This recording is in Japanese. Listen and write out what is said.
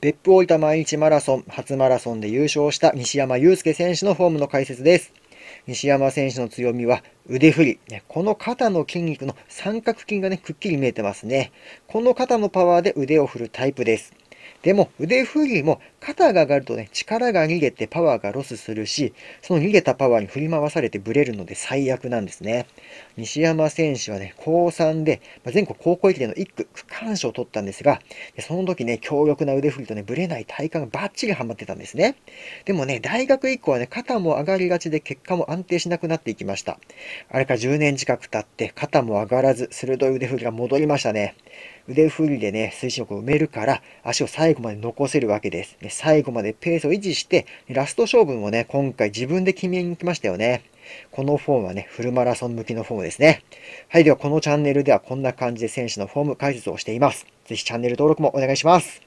別府大分毎日マラソン、初マラソンで優勝した西山雄介選手のフォームの解説です。西山選手の強みは腕振り。この肩の筋肉の三角筋がね、くっきり見えてますね。この肩のパワーで腕を振るタイプです。でも腕振りも肩が上がるとね、力が逃げてパワーがロスするし、その逃げたパワーに振り回されてブレるので最悪なんですね。西山選手はね、高3で、まあ、全国高校駅伝の1区区間賞を取ったんですが、その時ね、強力な腕振りとね、ブレない体幹がバッチリはまってたんですね。でもね、大学以降はね、肩も上がりがちで結果も安定しなくなっていきました。あれから10年近く経って、肩も上がらず、鋭い腕振りが戻りましたね。腕振りでね、推進力を埋めるから、足を最後まで残せるわけです。ね、最後までペースを維持して、ラスト勝負もね、今回自分で決めに来ましたよね。このフォームはね、フルマラソン向きのフォームですね。はい、ではこのチャンネルではこんな感じで選手のフォーム解説をしています。ぜひチャンネル登録もお願いします。